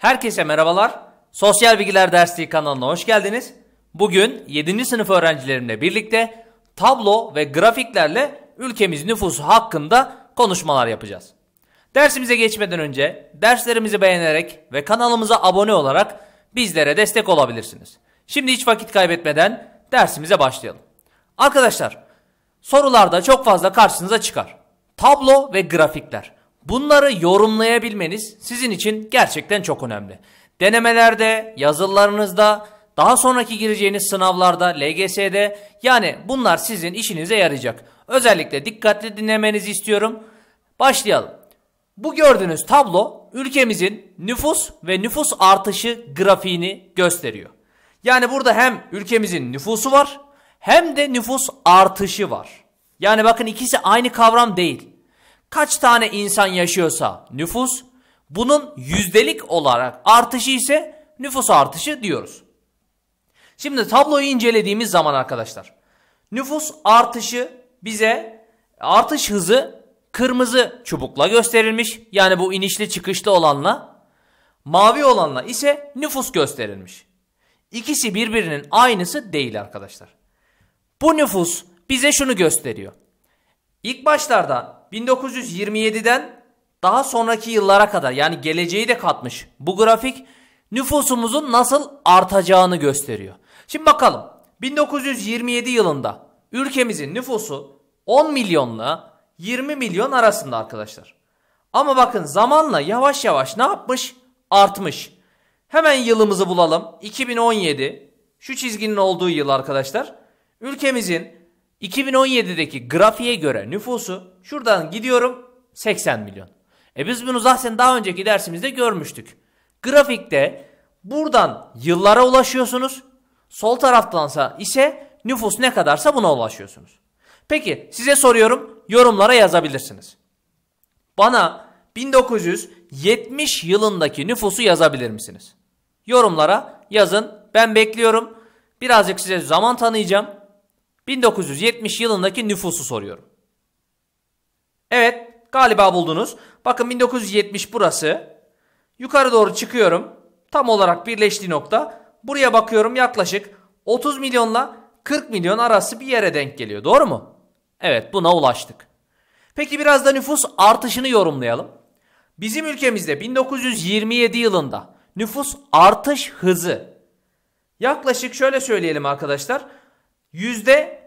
Herkese merhabalar. Sosyal Bilgiler Dersliği kanalına hoş geldiniz. Bugün 7. sınıf öğrencilerimle birlikte tablo ve grafiklerle ülkemiz nüfusu hakkında konuşmalar yapacağız. Dersimize geçmeden önce derslerimizi beğenerek ve kanalımıza abone olarak bizlere destek olabilirsiniz. Şimdi hiç vakit kaybetmeden dersimize başlayalım. Arkadaşlar sorularda çok fazla karşınıza çıkar. Tablo ve grafikler. Bunları yorumlayabilmeniz sizin için gerçekten çok önemli. Denemelerde, yazılarınızda, daha sonraki gireceğiniz sınavlarda, LGS'de yani bunlar sizin işinize yarayacak. Özellikle dikkatli dinlemenizi istiyorum. Başlayalım. Bu gördüğünüz tablo ülkemizin nüfus ve nüfus artışı grafiğini gösteriyor. Yani burada hem ülkemizin nüfusu var hem de nüfus artışı var. Yani bakın ikisi aynı kavram değil kaç tane insan yaşıyorsa nüfus bunun yüzdelik olarak artışı ise nüfus artışı diyoruz. Şimdi tabloyu incelediğimiz zaman arkadaşlar nüfus artışı bize artış hızı kırmızı çubukla gösterilmiş. Yani bu inişli çıkışlı olanla mavi olanla ise nüfus gösterilmiş. İkisi birbirinin aynısı değil arkadaşlar. Bu nüfus bize şunu gösteriyor. İlk başlarda 1927'den daha sonraki yıllara kadar yani geleceği de katmış. Bu grafik nüfusumuzun nasıl artacağını gösteriyor. Şimdi bakalım 1927 yılında ülkemizin nüfusu 10 milyonla 20 milyon arasında arkadaşlar. Ama bakın zamanla yavaş yavaş ne yapmış? Artmış. Hemen yılımızı bulalım. 2017 şu çizginin olduğu yıl arkadaşlar. Ülkemizin 2017'deki grafiğe göre nüfusu şuradan gidiyorum 80 milyon. E biz bunu zaten daha önceki dersimizde görmüştük. Grafikte buradan yıllara ulaşıyorsunuz. Sol taraftansa ise nüfus ne kadarsa buna ulaşıyorsunuz. Peki size soruyorum yorumlara yazabilirsiniz. Bana 1970 yılındaki nüfusu yazabilir misiniz? Yorumlara yazın ben bekliyorum. Birazcık size zaman tanıyacağım. 1970 yılındaki nüfusu soruyorum. Evet galiba buldunuz. Bakın 1970 burası. Yukarı doğru çıkıyorum. Tam olarak birleştiği nokta. Buraya bakıyorum yaklaşık 30 milyonla 40 milyon arası bir yere denk geliyor. Doğru mu? Evet buna ulaştık. Peki biraz da nüfus artışını yorumlayalım. Bizim ülkemizde 1927 yılında nüfus artış hızı yaklaşık şöyle söyleyelim arkadaşlar yüzde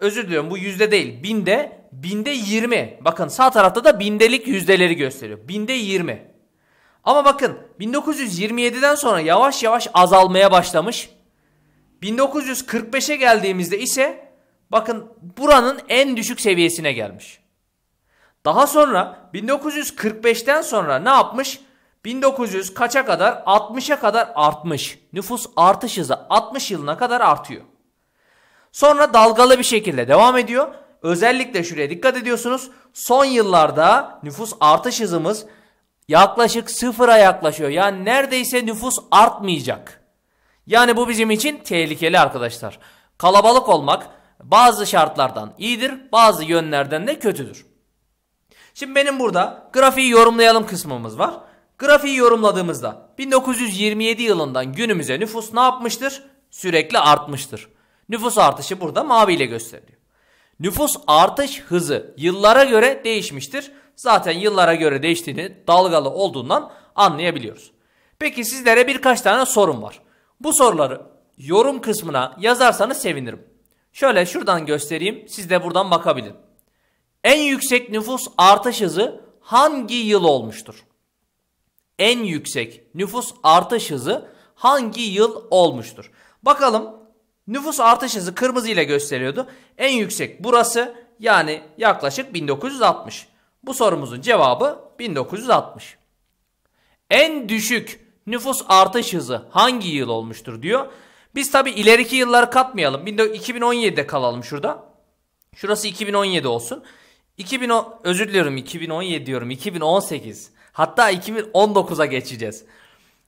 özür diliyorum bu yüzde değil binde binde 20. Bakın sağ tarafta da bindelik yüzdeleri gösteriyor. Binde 20. Ama bakın 1927'den sonra yavaş yavaş azalmaya başlamış. 1945'e geldiğimizde ise bakın buranın en düşük seviyesine gelmiş. Daha sonra 1945'ten sonra ne yapmış? 1900 kaça kadar? 60'a kadar artmış. Nüfus artış hızı 60 yılına kadar artıyor. Sonra dalgalı bir şekilde devam ediyor. Özellikle şuraya dikkat ediyorsunuz. Son yıllarda nüfus artış hızımız yaklaşık sıfıra yaklaşıyor. Yani neredeyse nüfus artmayacak. Yani bu bizim için tehlikeli arkadaşlar. Kalabalık olmak bazı şartlardan iyidir, bazı yönlerden de kötüdür. Şimdi benim burada grafiği yorumlayalım kısmımız var. Grafiği yorumladığımızda 1927 yılından günümüze nüfus ne yapmıştır? Sürekli artmıştır. Nüfus artışı burada maviyle gösteriliyor. Nüfus artış hızı yıllara göre değişmiştir. Zaten yıllara göre değiştiğini dalgalı olduğundan anlayabiliyoruz. Peki sizlere birkaç tane sorum var. Bu soruları yorum kısmına yazarsanız sevinirim. Şöyle şuradan göstereyim siz de buradan bakabilin. En yüksek nüfus artış hızı hangi yıl olmuştur? En yüksek nüfus artış hızı hangi yıl olmuştur? Bakalım Nüfus artış hızı kırmızı ile gösteriyordu. En yüksek burası yani yaklaşık 1960. Bu sorumuzun cevabı 1960. En düşük nüfus artış hızı hangi yıl olmuştur diyor. Biz tabi ileriki yılları katmayalım. 2017'de kalalım şurada. Şurası 2017 olsun. 2010 özür diliyorum 2017 diyorum 2018. Hatta 2019'a geçeceğiz.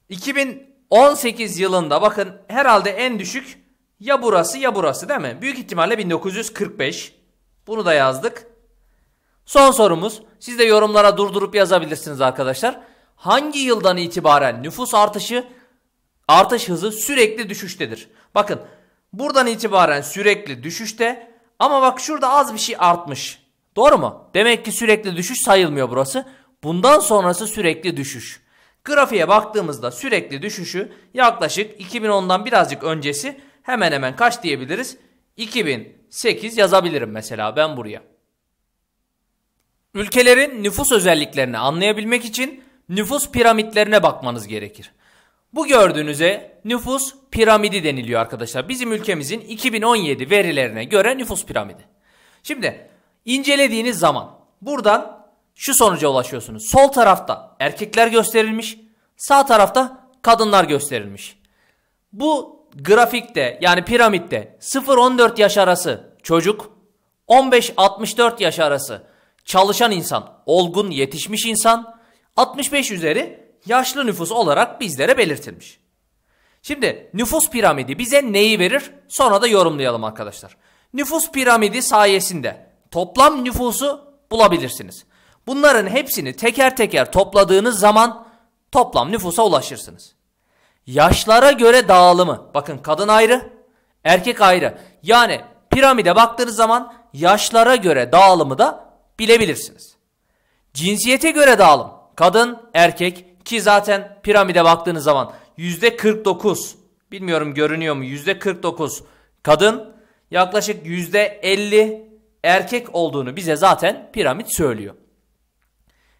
2018 yılında bakın herhalde en düşük ya burası ya burası değil mi? Büyük ihtimalle 1945. Bunu da yazdık. Son sorumuz. Siz de yorumlara durdurup yazabilirsiniz arkadaşlar. Hangi yıldan itibaren nüfus artışı artış hızı sürekli düşüştedir? Bakın buradan itibaren sürekli düşüşte ama bak şurada az bir şey artmış. Doğru mu? Demek ki sürekli düşüş sayılmıyor burası. Bundan sonrası sürekli düşüş. Grafiğe baktığımızda sürekli düşüşü yaklaşık 2010'dan birazcık öncesi hemen hemen kaç diyebiliriz? 2008 yazabilirim mesela ben buraya. Ülkelerin nüfus özelliklerini anlayabilmek için nüfus piramitlerine bakmanız gerekir. Bu gördüğünüze nüfus piramidi deniliyor arkadaşlar. Bizim ülkemizin 2017 verilerine göre nüfus piramidi. Şimdi incelediğiniz zaman buradan şu sonuca ulaşıyorsunuz. Sol tarafta erkekler gösterilmiş, sağ tarafta kadınlar gösterilmiş. Bu grafikte yani piramitte 0-14 yaş arası çocuk, 15-64 yaş arası çalışan insan, olgun yetişmiş insan, 65 üzeri yaşlı nüfus olarak bizlere belirtilmiş. Şimdi nüfus piramidi bize neyi verir? Sonra da yorumlayalım arkadaşlar. Nüfus piramidi sayesinde toplam nüfusu bulabilirsiniz. Bunların hepsini teker teker topladığınız zaman toplam nüfusa ulaşırsınız yaşlara göre dağılımı. Bakın kadın ayrı, erkek ayrı. Yani piramide baktığınız zaman yaşlara göre dağılımı da bilebilirsiniz. Cinsiyete göre dağılım. Kadın, erkek ki zaten piramide baktığınız zaman yüzde %49 bilmiyorum görünüyor mu yüzde %49 kadın yaklaşık yüzde %50 erkek olduğunu bize zaten piramit söylüyor.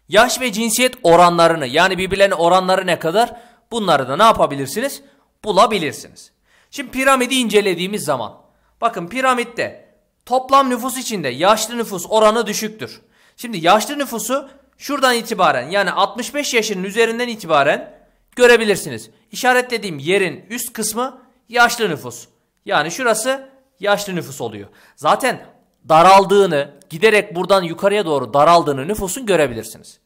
Yaş ve cinsiyet oranlarını yani birbirlerine oranları ne kadar? Bunları da ne yapabilirsiniz? Bulabilirsiniz. Şimdi piramidi incelediğimiz zaman. Bakın piramitte toplam nüfus içinde yaşlı nüfus oranı düşüktür. Şimdi yaşlı nüfusu şuradan itibaren yani 65 yaşının üzerinden itibaren görebilirsiniz. İşaretlediğim yerin üst kısmı yaşlı nüfus. Yani şurası yaşlı nüfus oluyor. Zaten daraldığını giderek buradan yukarıya doğru daraldığını nüfusun görebilirsiniz.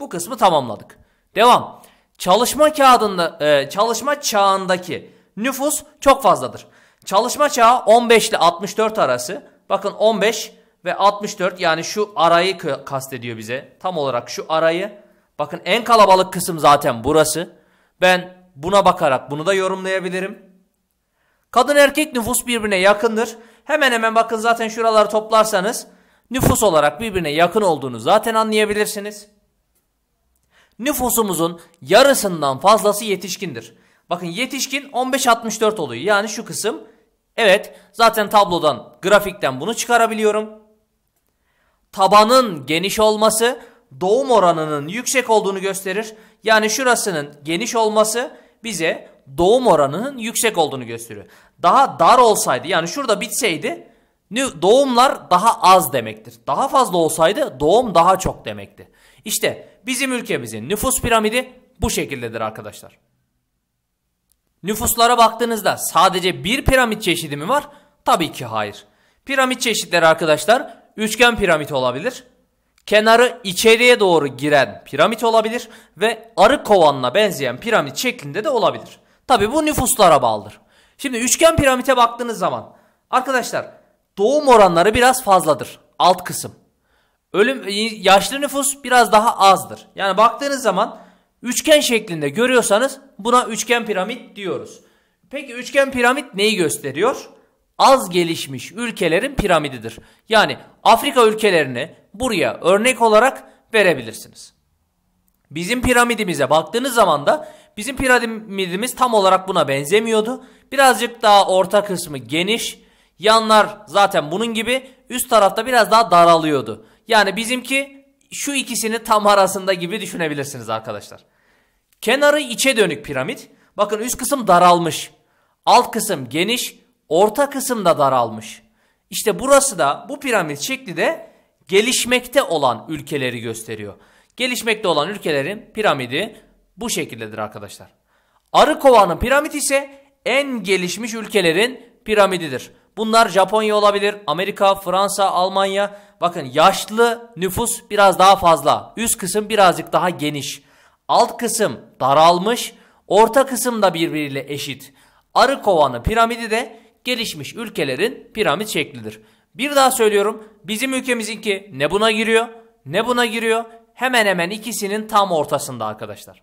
Bu kısmı tamamladık. Devam. Çalışma kağıdında e, çalışma çağındaki nüfus çok fazladır. Çalışma çağı 15 ile 64 arası. Bakın 15 ve 64 yani şu arayı kastediyor bize. Tam olarak şu arayı. Bakın en kalabalık kısım zaten burası. Ben buna bakarak bunu da yorumlayabilirim. Kadın erkek nüfus birbirine yakındır. Hemen hemen bakın zaten şuraları toplarsanız nüfus olarak birbirine yakın olduğunu zaten anlayabilirsiniz nüfusumuzun yarısından fazlası yetişkindir. Bakın yetişkin 15-64 oluyor. Yani şu kısım evet zaten tablodan grafikten bunu çıkarabiliyorum. Tabanın geniş olması doğum oranının yüksek olduğunu gösterir. Yani şurasının geniş olması bize doğum oranının yüksek olduğunu gösteriyor. Daha dar olsaydı yani şurada bitseydi doğumlar daha az demektir. Daha fazla olsaydı doğum daha çok demekti. İşte bizim ülkemizin nüfus piramidi bu şekildedir arkadaşlar. Nüfuslara baktığınızda sadece bir piramit çeşidi mi var? Tabii ki hayır. Piramit çeşitleri arkadaşlar üçgen piramit olabilir. Kenarı içeriye doğru giren piramit olabilir ve arı kovanına benzeyen piramit şeklinde de olabilir. Tabii bu nüfuslara bağlıdır. Şimdi üçgen piramite baktığınız zaman arkadaşlar doğum oranları biraz fazladır. Alt kısım. Ölüm e, yaşlı nüfus biraz daha azdır. Yani baktığınız zaman üçgen şeklinde görüyorsanız buna üçgen piramit diyoruz. Peki üçgen piramit neyi gösteriyor? Az gelişmiş ülkelerin piramididir. Yani Afrika ülkelerini buraya örnek olarak verebilirsiniz. Bizim piramidimize baktığınız zaman da bizim piramidimiz tam olarak buna benzemiyordu. Birazcık daha orta kısmı geniş, Yanlar zaten bunun gibi üst tarafta biraz daha daralıyordu. Yani bizimki şu ikisini tam arasında gibi düşünebilirsiniz arkadaşlar. Kenarı içe dönük piramit. Bakın üst kısım daralmış. Alt kısım geniş. Orta kısım da daralmış. İşte burası da bu piramit şekli de gelişmekte olan ülkeleri gösteriyor. Gelişmekte olan ülkelerin piramidi bu şekildedir arkadaşlar. Arı kovanın piramidi ise en gelişmiş ülkelerin piramididir. Bunlar Japonya olabilir, Amerika, Fransa, Almanya. Bakın yaşlı nüfus biraz daha fazla. Üst kısım birazcık daha geniş. Alt kısım daralmış. Orta kısım da birbiriyle eşit. Arı kovanı piramidi de gelişmiş ülkelerin piramit şeklidir. Bir daha söylüyorum. Bizim ülkemizinki ne buna giriyor ne buna giriyor. Hemen hemen ikisinin tam ortasında arkadaşlar.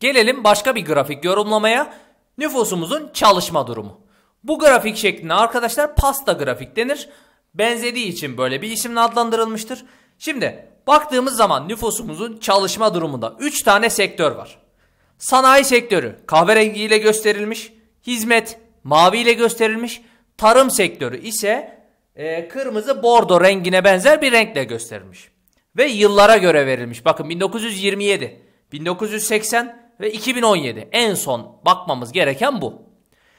Gelelim başka bir grafik yorumlamaya. Nüfusumuzun çalışma durumu. Bu grafik şekline arkadaşlar pasta grafik denir. Benzediği için böyle bir isimle adlandırılmıştır. Şimdi baktığımız zaman nüfusumuzun çalışma durumunda 3 tane sektör var. Sanayi sektörü kahverengi ile gösterilmiş, hizmet mavi ile gösterilmiş, tarım sektörü ise e, kırmızı bordo rengine benzer bir renkle gösterilmiş. Ve yıllara göre verilmiş. Bakın 1927, 1980 ve 2017 en son bakmamız gereken bu.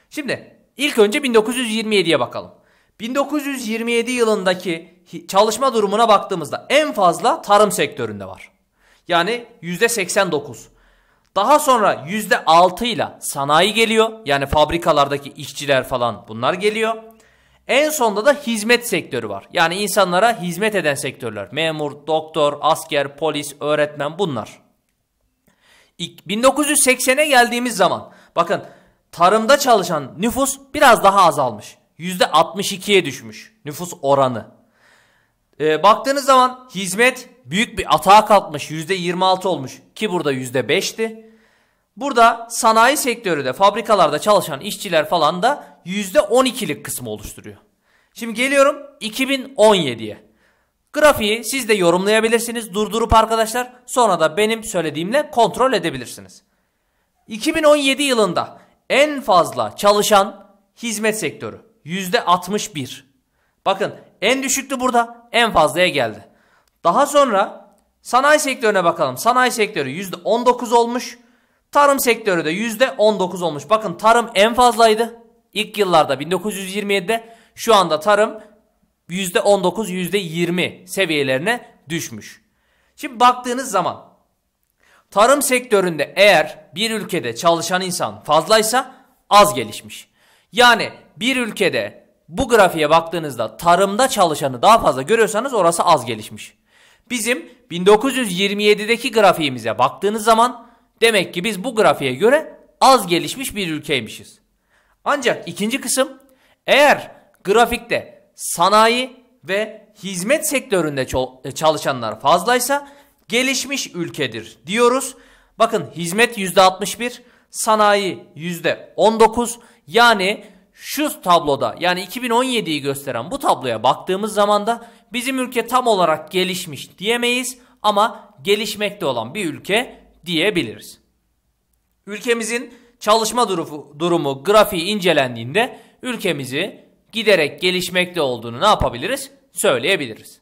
Şimdi İlk önce 1927'ye bakalım. 1927 yılındaki çalışma durumuna baktığımızda en fazla tarım sektöründe var. Yani %89. Daha sonra %6 ile sanayi geliyor. Yani fabrikalardaki işçiler falan bunlar geliyor. En sonda da hizmet sektörü var. Yani insanlara hizmet eden sektörler. Memur, doktor, asker, polis, öğretmen bunlar. 1980'e geldiğimiz zaman bakın tarımda çalışan nüfus biraz daha azalmış. %62'ye düşmüş nüfus oranı. E, baktığınız zaman hizmet büyük bir atağa kalkmış %26 olmuş ki burada %5'ti. Burada sanayi sektörü de fabrikalarda çalışan işçiler falan da %12'lik kısmı oluşturuyor. Şimdi geliyorum 2017'ye. Grafiği siz de yorumlayabilirsiniz durdurup arkadaşlar sonra da benim söylediğimle kontrol edebilirsiniz. 2017 yılında en fazla çalışan hizmet sektörü. Yüzde 61. Bakın en düşüktü burada en fazlaya geldi. Daha sonra sanayi sektörüne bakalım. Sanayi sektörü yüzde 19 olmuş. Tarım sektörü de yüzde 19 olmuş. Bakın tarım en fazlaydı. İlk yıllarda 1927'de şu anda tarım yüzde 19 yüzde 20 seviyelerine düşmüş. Şimdi baktığınız zaman Tarım sektöründe eğer bir ülkede çalışan insan fazlaysa az gelişmiş. Yani bir ülkede bu grafiğe baktığınızda tarımda çalışanı daha fazla görüyorsanız orası az gelişmiş. Bizim 1927'deki grafiğimize baktığınız zaman demek ki biz bu grafiğe göre az gelişmiş bir ülkeymişiz. Ancak ikinci kısım eğer grafikte sanayi ve hizmet sektöründe e, çalışanlar fazlaysa gelişmiş ülkedir diyoruz. Bakın hizmet %61, sanayi %19 yani şu tabloda yani 2017'yi gösteren bu tabloya baktığımız zaman da bizim ülke tam olarak gelişmiş diyemeyiz ama gelişmekte olan bir ülke diyebiliriz. Ülkemizin çalışma durumu, durumu grafiği incelendiğinde ülkemizi giderek gelişmekte olduğunu ne yapabiliriz? Söyleyebiliriz.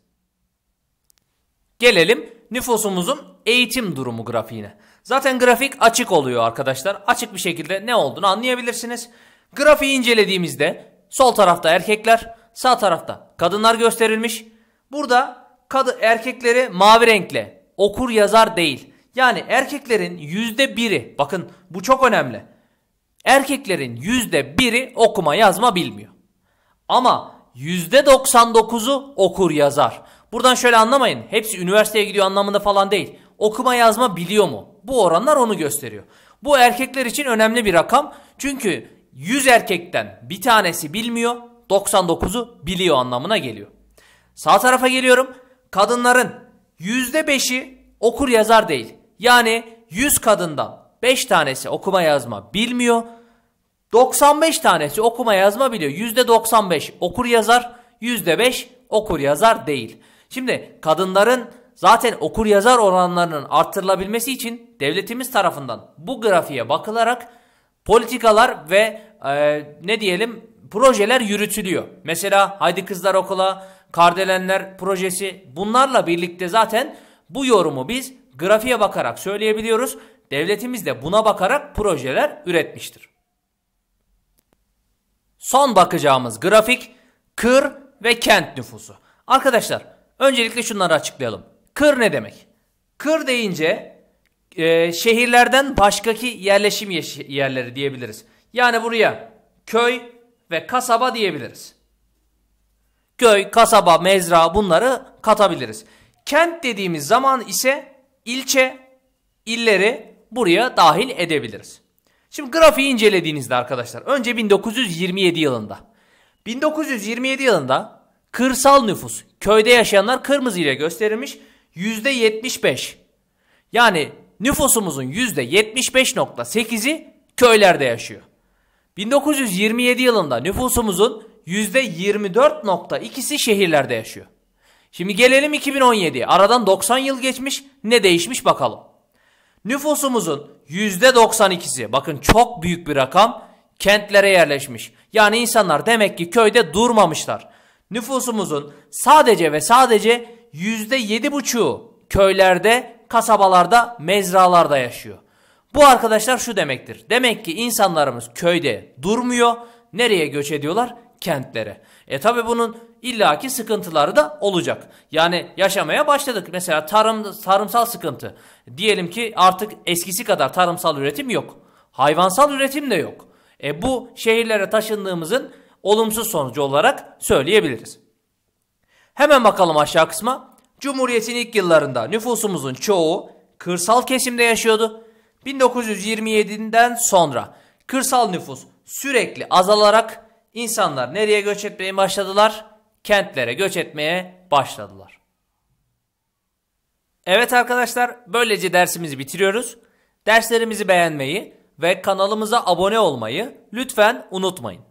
Gelelim nüfusumuzun eğitim durumu grafiğine. Zaten grafik açık oluyor arkadaşlar. Açık bir şekilde ne olduğunu anlayabilirsiniz. Grafiği incelediğimizde sol tarafta erkekler, sağ tarafta kadınlar gösterilmiş. Burada kadı erkekleri mavi renkle okur yazar değil. Yani erkeklerin yüzde biri bakın bu çok önemli. Erkeklerin yüzde biri okuma yazma bilmiyor. Ama yüzde %99'u okur yazar. Buradan şöyle anlamayın. Hepsi üniversiteye gidiyor anlamında falan değil. Okuma yazma biliyor mu? Bu oranlar onu gösteriyor. Bu erkekler için önemli bir rakam. Çünkü 100 erkekten bir tanesi bilmiyor, 99'u biliyor anlamına geliyor. Sağ tarafa geliyorum. Kadınların %5'i okur yazar değil. Yani 100 kadından 5 tanesi okuma yazma bilmiyor. 95 tanesi okuma yazma biliyor. %95 okur yazar, %5 okur yazar değil. Şimdi kadınların zaten okur yazar oranlarının arttırılabilmesi için devletimiz tarafından bu grafiğe bakılarak politikalar ve e, ne diyelim projeler yürütülüyor. Mesela Haydi Kızlar Okula, Kardelenler projesi bunlarla birlikte zaten bu yorumu biz grafiğe bakarak söyleyebiliyoruz. Devletimiz de buna bakarak projeler üretmiştir. Son bakacağımız grafik kır ve kent nüfusu. Arkadaşlar Öncelikle şunları açıklayalım. Kır ne demek? Kır deyince e, şehirlerden başkaki yerleşim yerleri diyebiliriz. Yani buraya köy ve kasaba diyebiliriz. Köy, kasaba, mezra bunları katabiliriz. Kent dediğimiz zaman ise ilçe, illeri buraya dahil edebiliriz. Şimdi grafiği incelediğinizde arkadaşlar önce 1927 yılında. 1927 yılında Kırsal nüfus. Köyde yaşayanlar kırmızı ile gösterilmiş. %75. Yani nüfusumuzun yüzde %75.8'i köylerde yaşıyor. 1927 yılında nüfusumuzun yüzde %24.2'si şehirlerde yaşıyor. Şimdi gelelim 2017'ye. Aradan 90 yıl geçmiş. Ne değişmiş bakalım. Nüfusumuzun yüzde %92'si bakın çok büyük bir rakam kentlere yerleşmiş. Yani insanlar demek ki köyde durmamışlar. Nüfusumuzun sadece ve sadece yüzde yedi %7,5'u köylerde, kasabalarda, mezralarda yaşıyor. Bu arkadaşlar şu demektir. Demek ki insanlarımız köyde durmuyor. Nereye göç ediyorlar? Kentlere. E tabi bunun illaki sıkıntıları da olacak. Yani yaşamaya başladık. Mesela tarım tarımsal sıkıntı. Diyelim ki artık eskisi kadar tarımsal üretim yok. Hayvansal üretim de yok. E bu şehirlere taşındığımızın olumsuz sonucu olarak söyleyebiliriz. Hemen bakalım aşağı kısma. Cumhuriyetin ilk yıllarında nüfusumuzun çoğu kırsal kesimde yaşıyordu. 1927'den sonra kırsal nüfus sürekli azalarak insanlar nereye göç etmeye başladılar? Kentlere göç etmeye başladılar. Evet arkadaşlar böylece dersimizi bitiriyoruz. Derslerimizi beğenmeyi ve kanalımıza abone olmayı lütfen unutmayın.